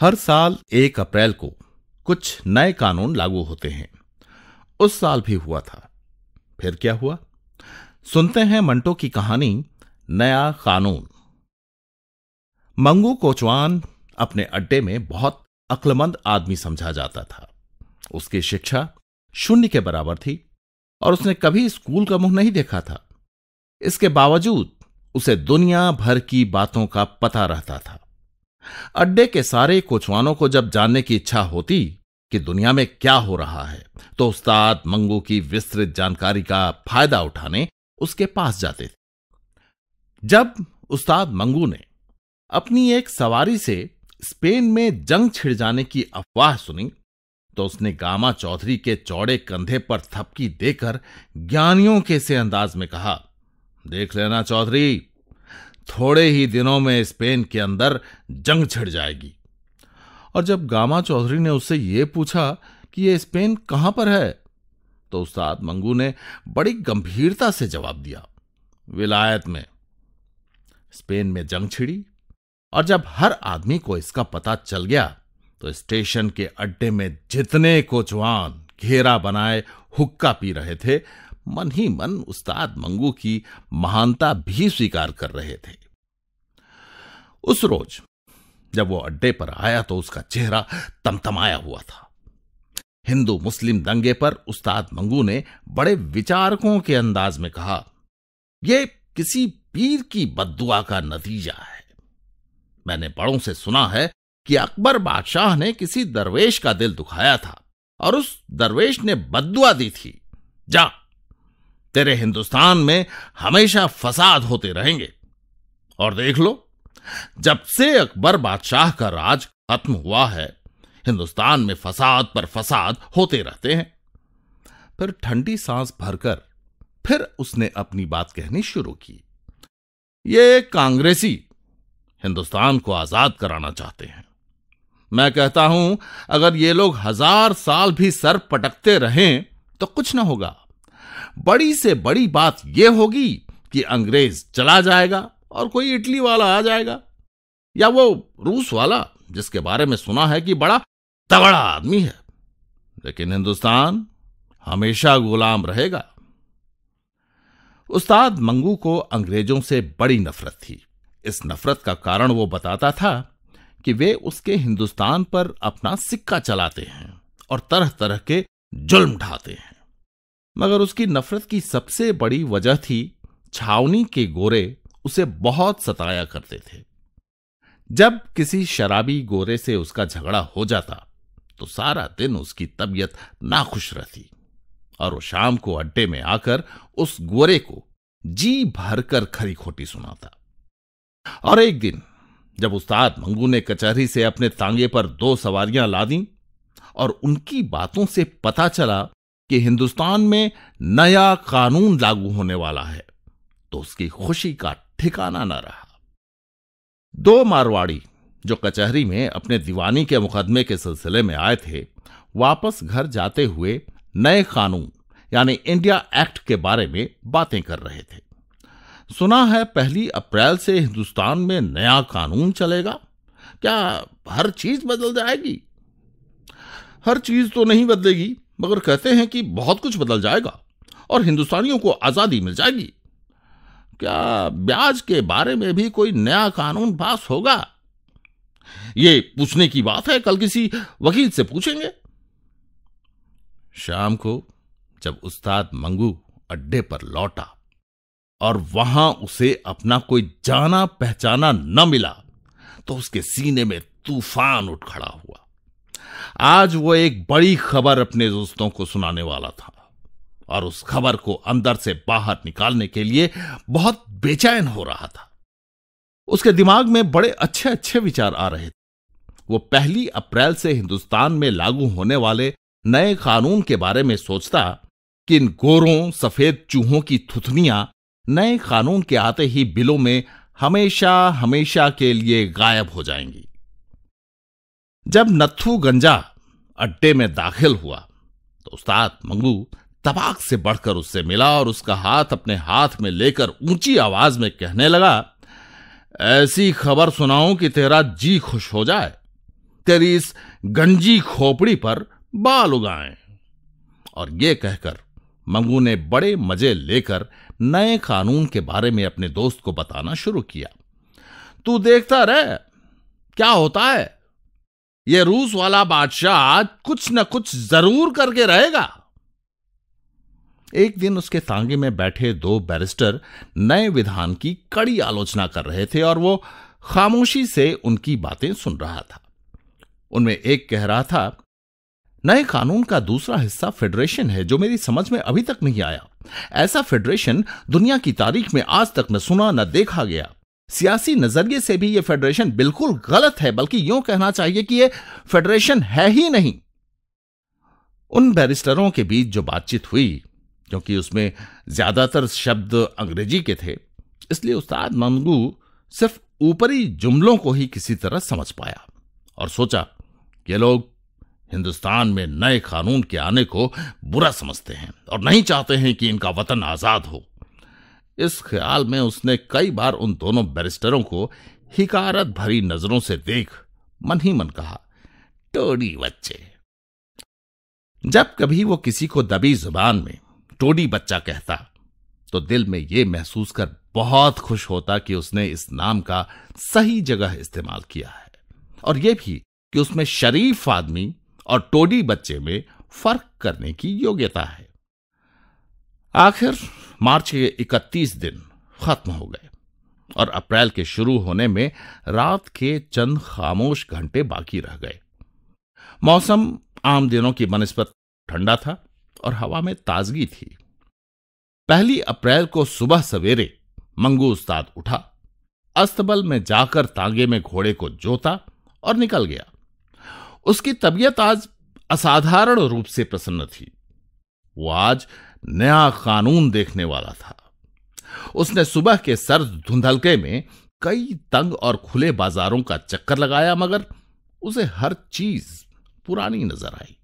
हर साल एक अप्रैल को कुछ नए कानून लागू होते हैं उस साल भी हुआ था फिर क्या हुआ सुनते हैं मंटो की कहानी नया कानून मंगू कोचवान अपने अड्डे में बहुत अक्लमंद आदमी समझा जाता था उसकी शिक्षा शून्य के बराबर थी और उसने कभी स्कूल का मुंह नहीं देखा था इसके बावजूद उसे दुनिया भर की बातों का पता रहता था अड्डे के सारे कोचवानों को जब जानने की इच्छा होती कि दुनिया में क्या हो रहा है तो उस्ताद मंगू की विस्तृत जानकारी का फायदा उठाने उसके पास जाते थे जब उस्ताद मंगू ने अपनी एक सवारी से स्पेन में जंग छिड़ जाने की अफवाह सुनी तो उसने गामा चौधरी के चौड़े कंधे पर थपकी देकर ज्ञानियों के से अंदाज में कहा देख लेना चौधरी थोड़े ही दिनों में स्पेन के अंदर जंग छिड़ जाएगी और जब गामा चौधरी ने उससे यह पूछा कि यह स्पेन कहां पर है तो उस्ताद मंगू ने बड़ी गंभीरता से जवाब दिया विलायत में स्पेन में जंग छिड़ी और जब हर आदमी को इसका पता चल गया तो स्टेशन के अड्डे में जितने कोचवान घेरा बनाए हुक्का पी रहे थे मन ही मन उस्ताद मंगू की महानता भी स्वीकार कर रहे थे उस रोज जब वो अड्डे पर आया तो उसका चेहरा तमतमाया हुआ था हिंदू मुस्लिम दंगे पर उस्ताद मंगू ने बड़े विचारकों के अंदाज में कहा यह किसी पीर की बदुआ का नतीजा है मैंने बड़ों से सुना है कि अकबर बादशाह ने किसी दरवेश का दिल दुखाया था और उस दरवेश ने बदुआ दी थी जा तेरे हिंदुस्तान में हमेशा फसाद होते रहेंगे और देख लो जब से अकबर बादशाह का राज खत्म हुआ है हिंदुस्तान में फसाद पर फसाद होते रहते हैं फिर ठंडी सांस भरकर फिर उसने अपनी बात कहनी शुरू की ये कांग्रेसी हिंदुस्तान को आजाद कराना चाहते हैं मैं कहता हूं अगर ये लोग हजार साल भी सर पटकते रहें तो कुछ ना होगा बड़ी से बड़ी बात यह होगी कि अंग्रेज चला जाएगा और कोई इटली वाला आ जाएगा या वो रूस वाला जिसके बारे में सुना है कि बड़ा तगड़ा आदमी है लेकिन हिंदुस्तान हमेशा गुलाम रहेगा उस्ताद मंगू को अंग्रेजों से बड़ी नफरत थी इस नफरत का कारण वो बताता था कि वे उसके हिंदुस्तान पर अपना सिक्का चलाते हैं और तरह तरह के जुल्म ढाते हैं मगर उसकी नफरत की सबसे बड़ी वजह थी छावनी के गोरे उसे बहुत सताया करते थे जब किसी शराबी गोरे से उसका झगड़ा हो जाता तो सारा दिन उसकी तबीयत नाखुश रहती और वो शाम को अड्डे में आकर उस गोरे को जी भरकर खरी खोटी सुनाता और एक दिन जब उस्ताद मंगू ने कचहरी से अपने तांगे पर दो सवारियां ला दी और उनकी बातों से पता चला कि हिंदुस्तान में नया कानून लागू होने वाला है तो उसकी खुशी का ठिकाना न रहा दो मारवाड़ी जो कचहरी में अपने दीवानी के मुकदमे के सिलसिले में आए थे वापस घर जाते हुए नए कानून यानी इंडिया एक्ट के बारे में बातें कर रहे थे सुना है पहली अप्रैल से हिंदुस्तान में नया कानून चलेगा क्या हर चीज बदल जाएगी हर चीज तो नहीं बदलेगी मगर कहते हैं कि बहुत कुछ बदल जाएगा और हिंदुस्तानियों को आज़ादी मिल जाएगी क्या ब्याज के बारे में भी कोई नया कानून पास होगा ये पूछने की बात है कल किसी वकील से पूछेंगे शाम को जब उस्ताद मंगू अड्डे पर लौटा और वहां उसे अपना कोई जाना पहचाना न मिला तो उसके सीने में तूफान उठ खड़ा हुआ आज वो एक बड़ी खबर अपने दोस्तों को सुनाने वाला था और उस खबर को अंदर से बाहर निकालने के लिए बहुत बेचैन हो रहा था उसके दिमाग में बड़े अच्छे अच्छे विचार आ रहे थे वो पहली अप्रैल से हिंदुस्तान में लागू होने वाले नए कानून के बारे में सोचता कि इन गोरों सफेद चूहों की थुथनियां नए कानून के आते ही बिलों में हमेशा हमेशा के लिए गायब हो जाएंगी जब नथु गंजा अड्डे में दाखिल हुआ तो उस्ताद मंगू तबाक से बढ़कर उससे मिला और उसका हाथ अपने हाथ में लेकर ऊंची आवाज में कहने लगा ऐसी खबर सुनाऊं कि तेरा जी खुश हो जाए तेरी इस गंजी खोपड़ी पर बाल उगाएं और ये कहकर मंगू ने बड़े मजे लेकर नए कानून के बारे में अपने दोस्त को बताना शुरू किया तू देखता रह क्या होता है ये रूस वाला बादशाह कुछ न कुछ जरूर करके रहेगा एक दिन उसके तांगे में बैठे दो बैरिस्टर नए विधान की कड़ी आलोचना कर रहे थे और वो खामोशी से उनकी बातें सुन रहा था उनमें एक कह रहा था नए कानून का दूसरा हिस्सा फेडरेशन है जो मेरी समझ में अभी तक नहीं आया ऐसा फेडरेशन दुनिया की तारीख में आज तक न सुना न देखा गया सियासी नजरिए से भी यह फेडरेशन बिल्कुल गलत है बल्कि यूं कहना चाहिए कि यह फेडरेशन है ही नहीं उन बैरिस्टरों के बीच जो बातचीत हुई क्योंकि उसमें ज्यादातर शब्द अंग्रेजी के थे इसलिए उस्ताद मंगू सिर्फ ऊपरी जुमलों को ही किसी तरह समझ पाया और सोचा ये लोग हिंदुस्तान में नए कानून के आने को बुरा समझते हैं और नहीं चाहते हैं कि इनका वतन आजाद हो इस ख्याल में उसने कई बार उन दोनों बैरिस्टरों को हिकारत भरी नजरों से देख मन ही मन कहा टोडी बच्चे जब कभी वो किसी को दबी जुबान में टोडी बच्चा कहता तो दिल में यह महसूस कर बहुत खुश होता कि उसने इस नाम का सही जगह इस्तेमाल किया है और यह भी कि उसमें शरीफ आदमी और टोडी बच्चे में फर्क करने की योग्यता है आखिर मार्च के 31 दिन खत्म हो गए और अप्रैल के शुरू होने में रात के चंद खामोश घंटे बाकी रह गए मौसम आम दिनों की बनस्पत ठंडा था और हवा में ताजगी थी पहली अप्रैल को सुबह सवेरे मंगू उस्ताद उठा अस्तबल में जाकर तांगे में घोड़े को जोता और निकल गया उसकी तबीयत आज असाधारण रूप से प्रसन्न थी वो आज नया कानून देखने वाला था उसने सुबह के सर्द धुंधलके में कई तंग और खुले बाजारों का चक्कर लगाया मगर उसे हर चीज पुरानी नजर आई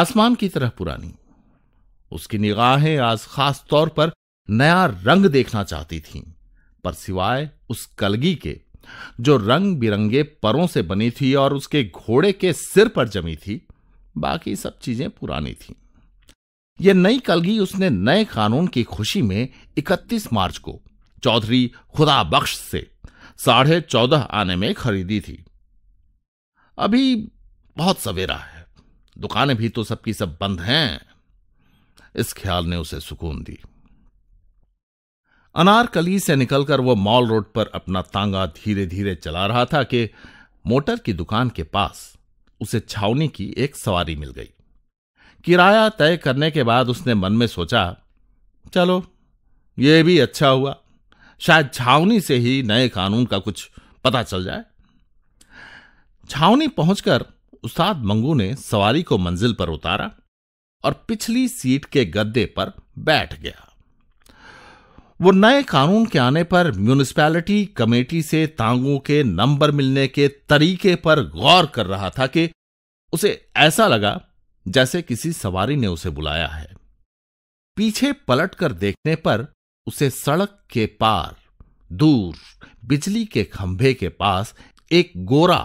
आसमान की तरह पुरानी उसकी निगाहें आज खास तौर पर नया रंग देखना चाहती थीं, पर सिवाय उस कलगी के जो रंग बिरंगे परों से बनी थी और उसके घोड़े के सिर पर जमी थी बाकी सब चीजें पुरानी थीं। यह नई कलगी उसने नए कानून की खुशी में 31 मार्च को चौधरी खुदा बख्श से साढ़े चौदह आने में खरीदी थी अभी बहुत सवेरा है दुकानें भी तो सबकी सब बंद हैं इस ख्याल ने उसे सुकून दी अनारकली से निकलकर वह मॉल रोड पर अपना तांगा धीरे धीरे चला रहा था कि मोटर की दुकान के पास उसे छावनी की एक सवारी मिल गई किराया तय करने के बाद उसने मन में सोचा चलो ये भी अच्छा हुआ शायद छावनी से ही नए कानून का कुछ पता चल जाए छावनी पहुंचकर उस्ताद मंगू ने सवारी को मंजिल पर उतारा और पिछली सीट के गद्दे पर बैठ गया वो नए कानून के आने पर म्यूनिसपैलिटी कमेटी से तांगों के नंबर मिलने के तरीके पर गौर कर रहा था कि उसे ऐसा लगा जैसे किसी सवारी ने उसे बुलाया है पीछे पलटकर देखने पर उसे सड़क के पार दूर बिजली के खंभे के पास एक गोरा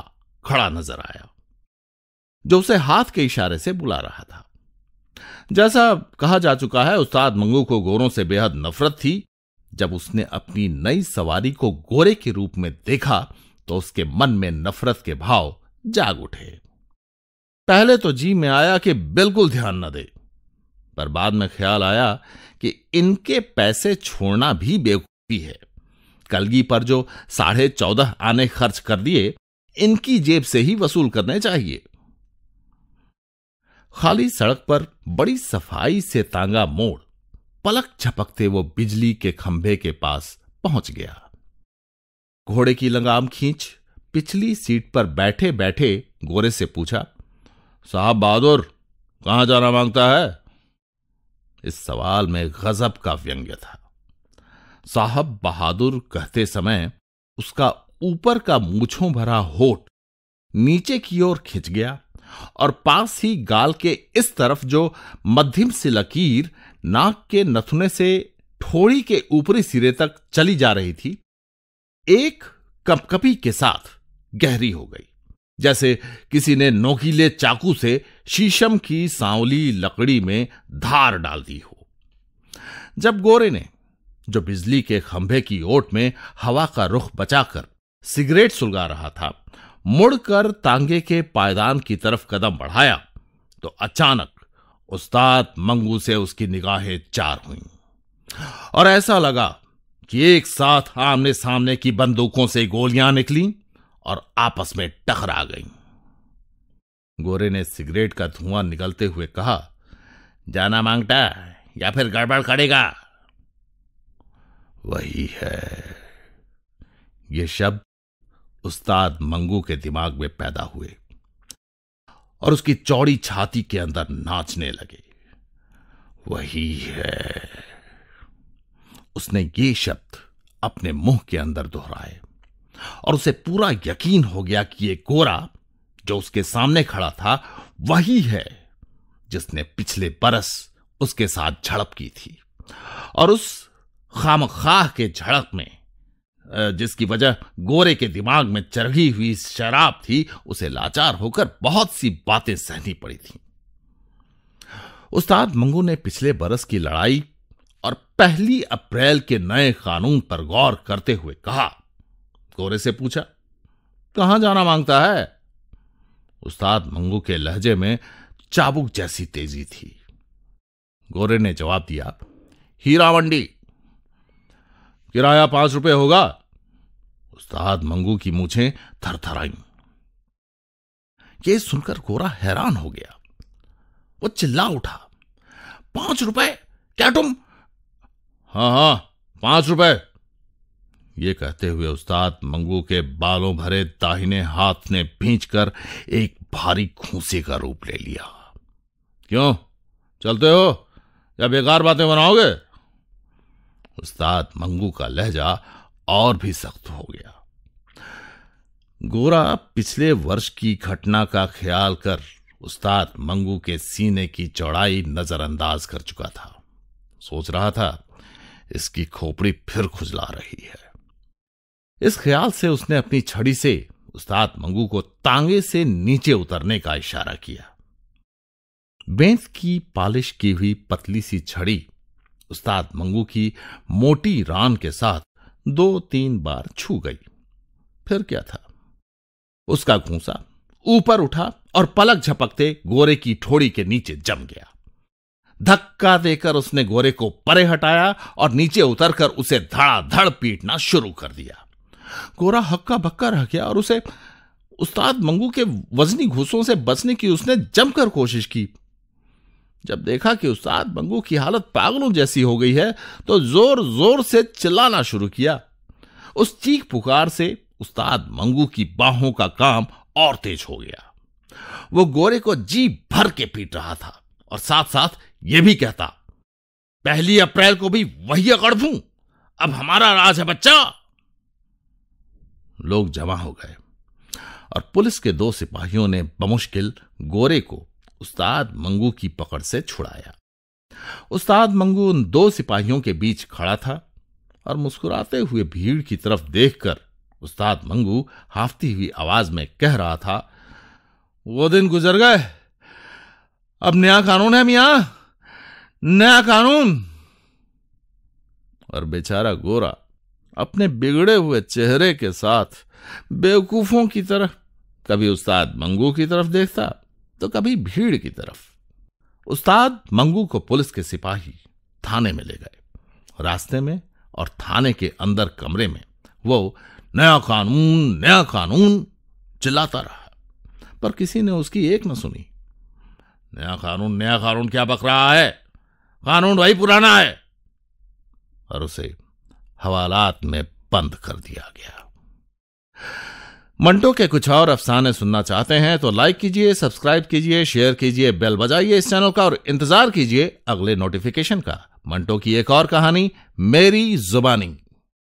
खड़ा नजर आया जो उसे हाथ के इशारे से बुला रहा था जैसा कहा जा चुका है उस्ताद मंगू को गोरों से बेहद नफरत थी जब उसने अपनी नई सवारी को गोरे के रूप में देखा तो उसके मन में नफरत के भाव जाग उठे पहले तो जी में आया कि बिल्कुल ध्यान न दे पर बाद में ख्याल आया कि इनके पैसे छोड़ना भी बेवकूफी है कलगी पर जो साढ़े चौदह आने खर्च कर दिए इनकी जेब से ही वसूल करने चाहिए खाली सड़क पर बड़ी सफाई से तांगा मोड़ पलक झपकते वो बिजली के खंभे के पास पहुंच गया घोड़े की लगाम खींच पिछली सीट पर बैठे बैठे गोरे से पूछा साहब बहादुर कहां जाना मांगता है इस सवाल में गजब का व्यंग्य था साहब बहादुर कहते समय उसका ऊपर का मूछों भरा होठ नीचे की ओर खिंच गया और पास ही गाल के इस तरफ जो मध्यम सी लकीर नाक के नथुने से ठोड़ी के ऊपरी सिरे तक चली जा रही थी एक कपकपी के साथ गहरी हो गई जैसे किसी ने नोकीले चाकू से शीशम की सांवली लकड़ी में धार डाल दी हो जब गोरे ने जो बिजली के खंभे की ओट में हवा का रुख बचाकर सिगरेट सुलगा रहा था मुड़कर तांगे के पायदान की तरफ कदम बढ़ाया तो अचानक उस्ताद मंगू से उसकी निगाहें चार हुईं और ऐसा लगा कि एक साथ आमने सामने की बंदूकों से गोलियां निकली और आपस में टकरा गईं। गोरे ने सिगरेट का धुआं निकलते हुए कहा जाना मांगटा या फिर गड़बड़ करेगा वही है ये शब्द उस्ताद मंगू के दिमाग में पैदा हुए और उसकी चौड़ी छाती के अंदर नाचने लगे वही है उसने ये शब्द अपने मुंह के अंदर दोहराए और उसे पूरा यकीन हो गया कि ये गोरा जो उसके सामने खड़ा था वही है जिसने पिछले बरस उसके साथ झड़प की थी और उस खामखाह के झड़प में जिसकी वजह गोरे के दिमाग में चरघी हुई शराब थी उसे लाचार होकर बहुत सी बातें सहनी पड़ी थी उस्ताद मंगू ने पिछले बरस की लड़ाई और पहली अप्रैल के नए कानून पर गौर करते हुए कहा गोरे से पूछा कहाँ जाना मांगता है उस्ताद मंगू के लहजे में चाबुक जैसी तेजी थी गोरे ने जवाब दिया हीरा मंडी किराया पांच रुपए होगा उस्ताद मंगू की मूछें थरथराई यह सुनकर गोरा हैरान हो गया वो चिल्ला उठा पांच रुपए क्या तुम हाँ हाँ पांच रुपए ये कहते हुए उस्ताद मंगू के बालों भरे दाहिने हाथ ने भींच कर एक भारी खूंसी का रूप ले लिया क्यों चलते हो या बेकार बातें बनाओगे उस्ताद मंगू का लहजा और भी सख्त हो गया गोरा पिछले वर्ष की घटना का ख्याल कर उस्ताद मंगू के सीने की चौड़ाई नजरअंदाज कर चुका था सोच रहा था इसकी खोपड़ी फिर खुजला रही है इस ख्याल से उसने अपनी छड़ी से उस्ताद मंगू को तांगे से नीचे उतरने का इशारा किया बेंत की पालिश की हुई पतली सी छड़ी उस्ताद मंगू की मोटी रान के साथ दो तीन बार छू गई फिर क्या था उसका घूसा ऊपर उठा और पलक झपकते गोरे की ठोड़ी के नीचे जम गया धक्का देकर उसने गोरे को परे हटाया और नीचे उतरकर उसे धड़ाधड़ पीटना शुरू कर दिया गोरा हक्का बक्का रह गया और उसे उस्ताद मंगू के वजनी घूसों से बचने की उसने जमकर कोशिश की जब देखा कि उस्ताद मंगू की हालत पागलों जैसी हो गई है तो जोर जोर से चिल्लाना शुरू किया उस चीख पुकार से उस्ताद मंगू की बाहों का काम और तेज हो गया वो गोरे को जी भर के पीट रहा था और साथ साथ यह भी कहता पहली अप्रैल को भी वही अकड़ अब हमारा राज है बच्चा लोग जमा हो गए और पुलिस के दो सिपाहियों ने बमुश्किल गोरे को उस्ताद मंगू की पकड़ से छुड़ाया उस्ताद मंगू उन दो सिपाहियों के बीच खड़ा था और मुस्कुराते हुए भीड़ की तरफ देखकर उस्ताद मंगू हाफती हुई आवाज में कह रहा था वो दिन गुजर गए अब नया कानून है मिया नया कानून और बेचारा गोरा अपने बिगड़े हुए चेहरे के साथ बेवकूफों की तरह कभी उस्ताद मंगू की तरफ देखता तो कभी भीड़ की तरफ उस्ताद मंगू को पुलिस के सिपाही थाने में ले गए रास्ते में और थाने के अंदर कमरे में वो नया कानून नया कानून चिल्लाता रहा पर किसी ने उसकी एक न सुनी नया कानून नया कानून क्या बक रहा है कानून वही पुराना है और उसे हवालात में बंद कर दिया गया मंटो के कुछ और अफसाने सुनना चाहते हैं तो लाइक कीजिए सब्सक्राइब कीजिए शेयर कीजिए बेल बजाइए इस चैनल का और इंतजार कीजिए अगले नोटिफिकेशन का मंटो की एक और कहानी मेरी जुबानी